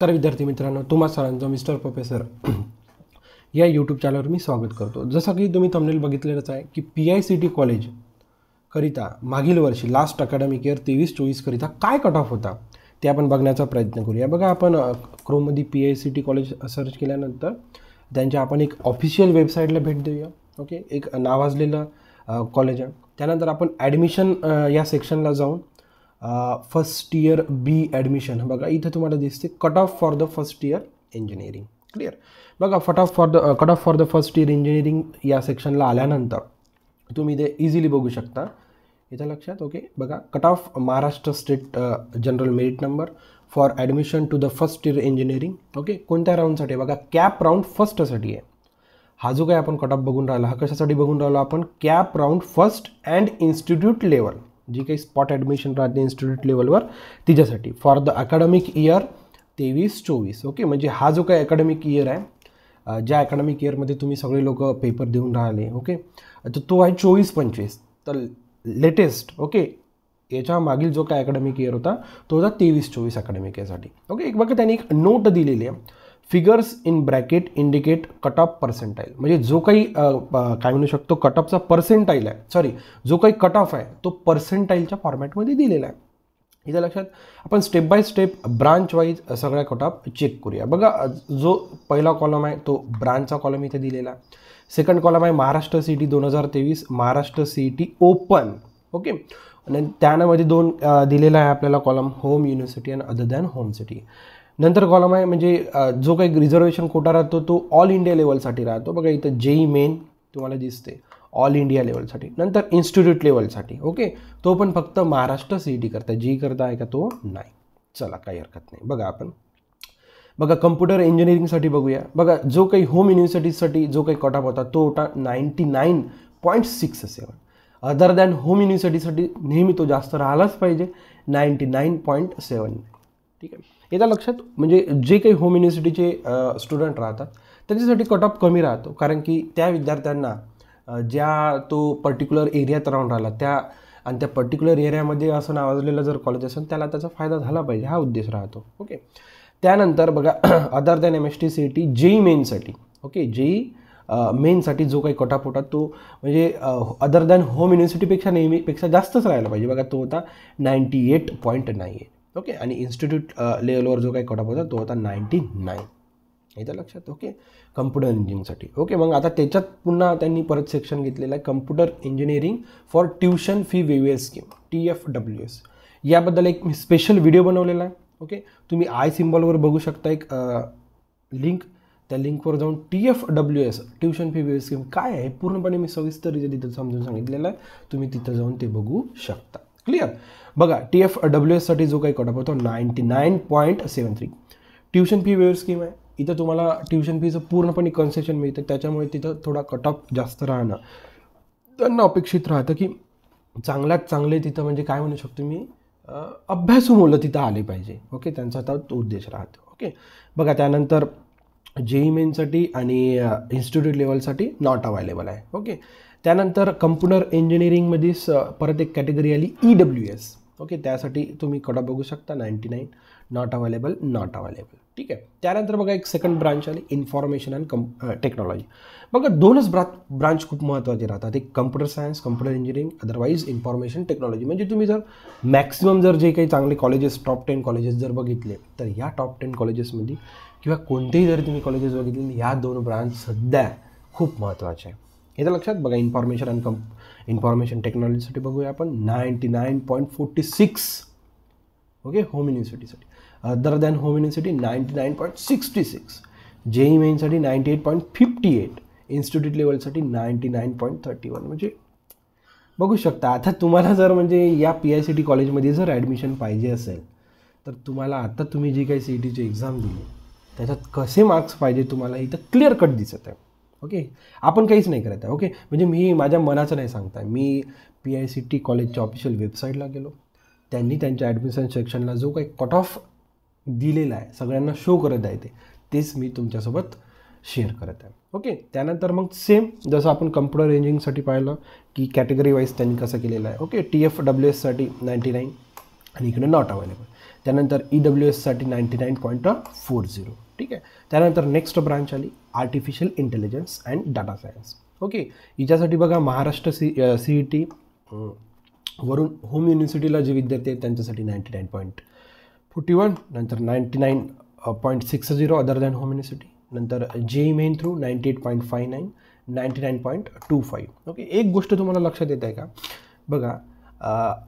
तर विद्यार्थी मित्रांनो तुम्हा सरांचं मिस्टर प्रोफेसर या यूट्यूब चॅनलवर मी स्वागत करतो जसं की तुम्ही तमनेल बघितलेलंच आहे की P I C T college करिता मागील वर्षी लास्ट अकॅडमिक इयर तेवीस चोवीसकरिता काय कट ऑफ होता ते आपण बघण्याचा प्रयत्न करूया बघा आपण क्रोममध्ये P I C T college search केल्यानंतर त्यांच्या आपण एक ऑफिशियल वेबसाईटला भेट देऊया ओके एक नावाजलेलं कॉलेज आहे त्यानंतर आपण ॲडमिशन या सेक्शनला जाऊन फर्स्ट इयर बी ॲडमिशन बघा इथं तुम्हाला दिसते cut off for the first year engineering clear बघा cut off for the cut off for the first year engineering या सेक्शनला आल्यानंतर तुम्ही ते इझिली बघू शकता इथं लक्षात ओके बघा cut off Maharashtra state general merit number for admission to the first year engineering okay कोणत्या राऊंडसाठी बघा कॅप राऊंड फर्स्टसाठी आहे हा जो काही आपण कट ऑफ बघून राहिला हा कशासाठी बघून राहिलो आपण CAP round first and institute level जी काही स्पॉट ॲडमिशन राहते इन्स्टिट्यूट लेवलवर तिच्यासाठी फॉर द अकॅडमिक इयर तेवीस चोवीस ओके म्हणजे हा जो काही अकॅडमिक इयर आहे ज्या अकॅडमिक इयरमध्ये तुम्ही सगळे लोक पेपर देऊन राहिले ओके तर तो आहे चोवीस पंचवीस तर लेटेस्ट ओके याच्या मागील जो काय अकॅडमिक इयर होता तो होता तेवीस चोवीस अकॅडमिक इयरसाठी ओके एक बघा त्यांनी एक नोट दिलेली आहे figures in bracket indicate cut off percentile म्हणजे जो काही काय म्हणू शकतो कट ऑफचा पर्सेंटाईल आहे सॉरी जो काही कट ऑफ आहे तो पर्सेंटाईलच्या फॉर्मॅटमध्ये दिलेला आहे इथं लक्षात आपण step by step branch wise सगळ्या कट ऑफ चेक करूया बघा जो पहिला कॉलम आहे तो ब्रांचचा कॉलम इथे दिलेला आहे सेकंड कॉलम आहे महाराष्ट्र सी टी दोन हजार तेवीस महाराष्ट्र सी ओपन ओके आणि त्यानमध्ये दोन दिलेला आहे आपल्याला column home university and other than home city नंतर कॉलम आहे म्हणजे जो काही रिझर्वेशन कोटा राहतो तो ऑल इंडिया लेवलसाठी राहतो बघा इथं जेई मेन e तुम्हाला दिसते ऑल इंडिया लेवलसाठी नंतर इन्स्टिट्यूट लेवलसाठी ओके तो पण फक्त महाराष्ट्र सी ई टी करता जी e करता आहे का तो नाही चला काही हरकत नाही बघा आपण बघा कम्प्युटर इंजिनिअरिंगसाठी बघूया बघा जो काही होम युनिव्हर्सिटीसाठी जो काही कॉटअप होता तो होता ninety nine point six seven other than home युनिव्हर्सिटीसाठी नेहमी तो जास्त राहिलाच पाहिजे नाईन्टी नाईन पॉईंट सेवन ठीक आहे येता लक्षात म्हणजे जे काही होम युनिव्हर्सिटीचे स्टुडंट राहतात त्यांच्यासाठी कट ऑफ कमी राहतो कारण की त्या विद्यार्थ्यांना ज्या तो पर्टिक्युलर एरियात राहून राहिला त्या आणि त्या पर्टिक्युलर एरियामध्ये असं नावाजलेलं जर कॉलेज असेल त्याला त्याचा फायदा झाला पाहिजे हा उद्देश राहतो ओके त्यानंतर बघा other than M S T C A T JEE मेनसाठी ओके जेई मेनसाठी जो काही कटाप होता तो म्हणजे अदर दॅन होम युनिव्हर्सिटीपेक्षा नेहमीपेक्षा जास्तच राहायला पाहिजे बघा तो होता नाईन्टी एट पॉईंट नाही आहे ओके आणि इन्स्टिट्यूट लेवलवर जो काही कटअप होता तो होता नाईन्टी नाईन येतं लक्षात ओके कम्प्युटर इंजिनिअरिंगसाठी ओके मग आता त्याच्यात पुन्हा त्यांनी परत सेक्शन घेतलेलं आहे computer engineering for tuition fee waiver scheme T F W S याबद्दल एक मी स्पेशल व्हिडिओ बनवलेला आहे ओके तुम्ही आय सिम्बॉलवर बघू शकता एक लिंक त्या लिंकवर जाऊन T F W S tuition fee waiver scheme काय आहे पूर्णपणे मी सविस्तर तिथं समजून सांगितलेलं आहे तुम्ही तिथं जाऊन ते बघू शकता क्लिअर बघा टी एफ डब्ल्यू एससाठी जो काही कट ऑफ होतो ninety nine point seven three tuition fee waiver scheme आहे इथं तुम्हाला ट्युशन फीचं पूर्णपणे कन्सेशन मिळतं त्याच्यामुळे तिथं थोडा कट ऑफ जास्त राहणं त्यांना अपेक्षित राहतं की चांगल्यात चांगले तिथं म्हणजे काय म्हणू शकतो मी अभ्यासू मुलं तिथं आले पाहिजे ओके त्यांचा आता तो उद्देश राहतो ओके बघा त्यानंतर जेई मेनसाठी e e आणि इन्स्टिट्यूट लेवलसाठी नॉट अवेलेबल आहे ओके त्यानंतर कम्प्युटर इंजिनिअरिंगमध्ये स परत एक कॅटेगरी आली ई डब्ल्यू एस ओके त्यासाठी तुम्ही कडा बघू शकता ninety nine not available not available ठीक आहे त्यानंतर बघा एक सेकंड ब्रांच आली इन्फॉर्मेशन अँड कम टेक्नॉलॉजी बघा दोनच ब्रा ब्रांच खूप महत्त्वाचे राहतात एक computer science computer engineering otherwise information technology म्हणजे तुम्ही जर मॅक्सिमम जर जे काही चांगले कॉलेजेस टॉप टेन कॉलेजेस जर बघितले तर या टॉप टेन कॉलेजेसमध्ये किंवा कोणतेही जर तुम्ही कॉलेजेस बघितले या दोन ब्रांच सध्या खूप महत्त्वाचे आहे हे तर लक्षात बघा इन्फॉर्मेशन अँड कम इन्फॉर्मेशन टेक्नॉलॉजीसाठी बघूया आपण ninety nine point forty six okay home युनिव्हर्सिटीसाठी other than home university ninety nine point sixty six JEE मेनसाठी ninety eight point fifty eight institute लेवलसाठी ninety nine point thirty one म्हणजे बघू शकता आता तुम्हाला जर म्हणजे या पी आय सी टी कॉलेजमध्ये जर ॲडमिशन पाहिजे असेल तर तुम्हाला आता तुम्ही जी काही सी ई टीची एक्झाम दिली त्याच्यात कसे मार्क्स पाहिजे तुम्हाला इथं क्लिअर कट दिसत आहे ओके आपण काहीच नाही करत आहे ओके म्हणजे मी माझ्या मनाचं नाही सांगताय मी पी आय सी टी कॉलेजच्या ऑफिशियल वेबसाईटला गेलो त्यांनी त्यांच्या ॲडमिशन सेक्शनला जो काही कट ऑफ दिलेला आहे सगळ्यांना शो करत आहे ते तेच मी तुमच्यासोबत शेअर करत आहे ओके त्यानंतर मग सेम जसं आपण कम्प्युटर रेंजिंगसाठी पाहिलं की कॅटेगरी वाईज त्यांनी कसं केलेलं आहे ओके टी एफ डब्ल्यू एससाठी नाईंटी नाईन आणि इकडे नॉट अवेलेबल त्यानंतर ई डब्ल्यू एससाठी ninety nine point four zero ठीक आहे त्यानंतर नेक्स्ट ब्रांच आली artificial intelligence and data science okay हिच्यासाठी बघा Maharashtra C C E T वरून होम युनिव्हर्सिटीला जे विद्यार्थी आहेत त्यांच्यासाठी ninety nine point forty one नंतर ninety nine point six zero other than home university नंतर E main through ninety eight point five nine ninety nine point two five okay एक गोष्ट तुम्हाला लक्षात येत आहे का बघा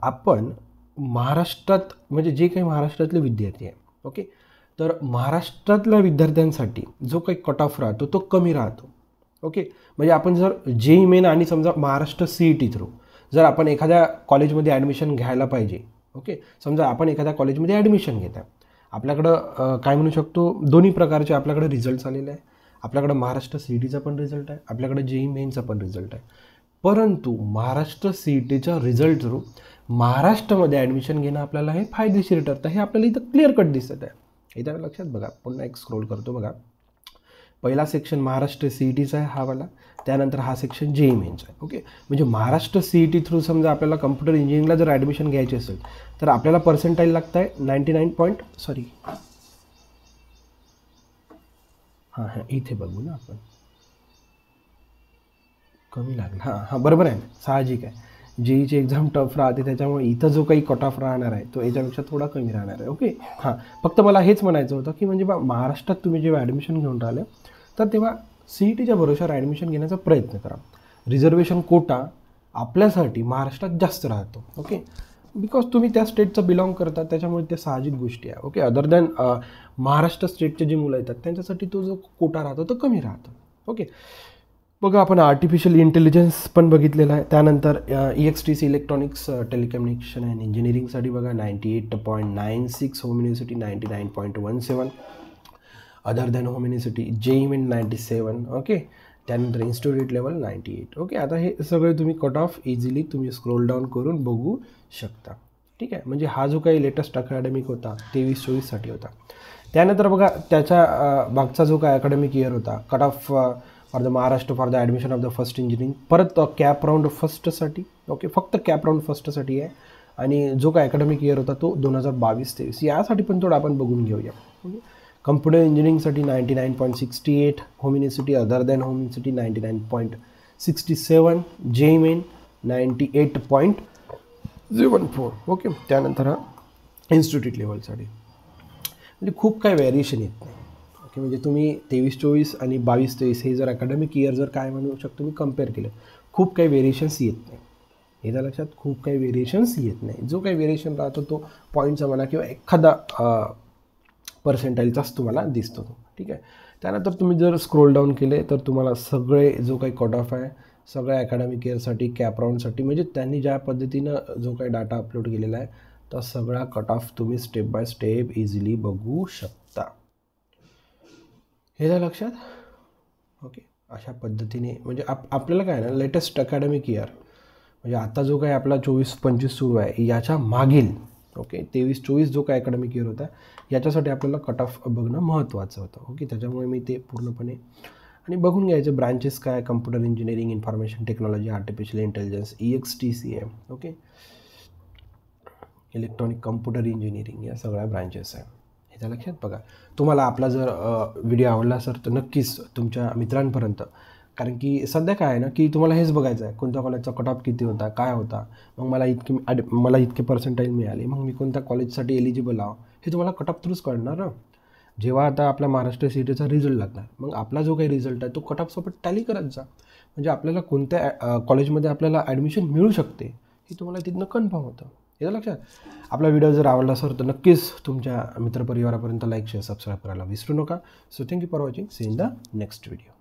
आपण महाराष्ट्रात म्हणजे जे काही महाराष्ट्रातले विद्यार्थी आहे ओके तर महाराष्ट्रातल्या विद्यार्थ्यांसाठी जो काही कट ऑफ राहतो तो कमी राहतो ओके म्हणजे आपण जर जे मेन आणि समजा Maharashtra C E T through जर आपण एखाद्या कॉलेजमध्ये ॲडमिशन घ्यायला पाहिजे ओके समजा आपण एखाद्या कॉलेजमध्ये ॲडमिशन घेत आहे आपल्याकडं काय म्हणू शकतो दोन्ही प्रकारचे आपल्याकडे रिझल्ट आलेले e आहे आपल्याकडं महाराष्ट्र सी ई टीचा पण रिझल्ट आहे आपल्याकडे ई मेनचा पण रिझल्ट आहे परंतु महाराष्ट्र सी ई टीचा रिझल्ट थ्रू महाराष्ट्रामध्ये ॲडमिशन घेणं आपल्याला हे फायदेशीर ठरतं हे आपल्याला इथं क्लिअर कट दिसत आहे इथं लक्षात बघा पुन्हा एक स्क्रोल करतो बघा पहिला सेक्शन महाराष्ट्र सी ई टीचा आहे हा वाला त्यानंतर हा सेक्शन जे एम मेनचा आहे ओके म्हणजे Maharashtra C E T through समजा आपल्याला कम्प्युटर इंजिनिअरिंगला जर ॲडमिशन घ्यायची असेल तर आपल्याला पर्सेंटाईल लागत आहे नाईंटी नाईन पॉईंट सॉरी हां हां इथे बघू ना आपण कमी लागला हां हां बरोबर आहे साहजिक आहे जेईची एक्झाम टफ राहते त्याच्यामुळे इथं जो काही कट ऑफ राहणार आहे तो याच्यापेक्षा थोडा कमी राहणार आहे ओके हां फक्त मला हेच म्हणायचं होतं की म्हणजे बा महाराष्ट्रात तुम्ही जेव्हा ॲडमिशन घेऊन राहिले तर तेव्हा सी ई टीच्या भरोशावर ॲडमिशन घेण्याचा प्रयत्न करा रिझर्वेशन कोटा आपल्यासाठी महाराष्ट्रात जास्त राहतो ओके बिकॉज तुम्ही त्या स्टेटचं बिलॉंग करता त्याच्यामुळे त्या साहजिक गोष्टी आहे ओके अदर दॅन महाराष्ट्र स्टेटचे जे मुलं येतात त्यांच्यासाठी तो जो कोटा राहतो तो कमी राहतो ओके बघा आपण आर्टिफिशियल इंटेलिजन्स पण बघितलेला आहे त्यानंतर E X T C electronics telecommunication and इंजिनिअरिंगसाठी बघा ninety eight point nine six home university ninety nine point one seven other than home university जे इन नाईन्टी सेवन ओके त्यानंतर institute level ninety eight okay आता हे सगळे तुम्ही cut off easily तुम्ही स्क्रोल डाऊन करून बघू शकता ठीक आहे म्हणजे हा जो काही लेटेस्ट अकॅडमिक होता तेवीस चोवीससाठी होता त्यानंतर बघा त्याच्या मागचा जो काय अकॅडमिक इयर होता cut off for the Maharashtra for the admission of the first engineering परत कॅप राऊंड फर्स्टसाठी ओके फक्त कॅप राऊंड फर्स्टसाठी आहे आणि जो काय अकॅडमिक इयर होता तो दोन हजार बावीस तेवीस यासाठी पण थोडं आपण बघून घेऊया ओके कम्प्युटर इंजिनिअरिंगसाठी ninety nine point sixty eight home university other than home university ninety nine point sixty seven J M N ninety eight point झिवन फोर ओके त्यानंतर हा इन्स्टिट्यूट लेवलसाठी म्हणजे खूप काही व्हेरिएशन येत नाही ओके म्हणजे तुम्ही तेवीस चोवीस आणि बावीस तेवीस हे जर अकॅडमिक इयर जर काय म्हणू शकतो तुम्ही कम्पेअर केलं खूप काही व्हेरिएशन्स येत नाही त्या लक्षात खूप काही व्हेरिएशन्स येत नाही जो काही व्हेरिएशन राहतो तो पॉईंटचा मला किंवा एखादा पर्सेंटाईलचाच तुम्हाला दिसतो तो ठीक आहे त्यानंतर तुम्ही जर स्क्रोल डाऊन केले तर तुम्हाला सगळे जो काही कट ऑफ आहे सगळ्या अकॅडमिक इयरसाठी कॅपराऊंडसाठी म्हणजे त्यांनी ज्या पद्धतीनं जो काही डाटा अपलोड केलेला आहे तो सगळा कट ऑफ तुम्ही स्टेप बाय स्टेप इझिली बघू शकता हे झालं लक्षात ओके अशा पद्धतीने म्हणजे आप आपल्याला काय ना लेटेस्ट अकॅडमिक इयर म्हणजे आता जो काय आपला चोवीस पंचवीस सुरू आहे याच्या मागील ओके तेवीस चोवीस जो काय अकॅडमिक इयर होता याच्यासाठी आपल्याला कट ऑफ बघणं महत्त्वाचं होतं ओके त्याच्यामुळे मी ते पूर्णपणे आणि बघून घ्यायचं ब्रांचेस काय computer engineering information technology artificial intelligence E X T C M okay electronic computer engineering या सगळ्या ब्रांचेस आहे त्या लक्षात बघा तुम्हाला आपला जर व्हिडिओ आवडला असेल तर नक्कीच तुमच्या मित्रांपर्यंत कारण की सध्या काय आहे ना की तुम्हाला हेच बघायचं आहे कोणत्या कॉलेजचा कट ऑफ किती होता काय होता मग मला इतकी ॲड मला इतके पर्सेंटेज मिळाले मग मी कोणत्या कॉलेजसाठी एलिजिबल आहो हे तुम्हाला कट ऑफ थ्रूच कळणार ना जेव्हा आता आपल्या महाराष्ट्र सिटीचा रिझल्ट लागणार मग आपला जो काही रिझल्ट आहे तो कट ऑफसोबत टॅली करत जा म्हणजे आपल्याला कोणत्या कॉलेजमध्ये आपल्याला ॲडमिशन मिळू शकते हे तुम्हाला तिथनं कन्फर्म होतं येतं लक्षात आपला व्हिडिओ जर आवडला असेल तर नक्कीच तुमच्या मित्रपरिवारापर्यंत लाईक शेअर सबस्क्राईब करायला विसरू नका so thank you for watching see in the next video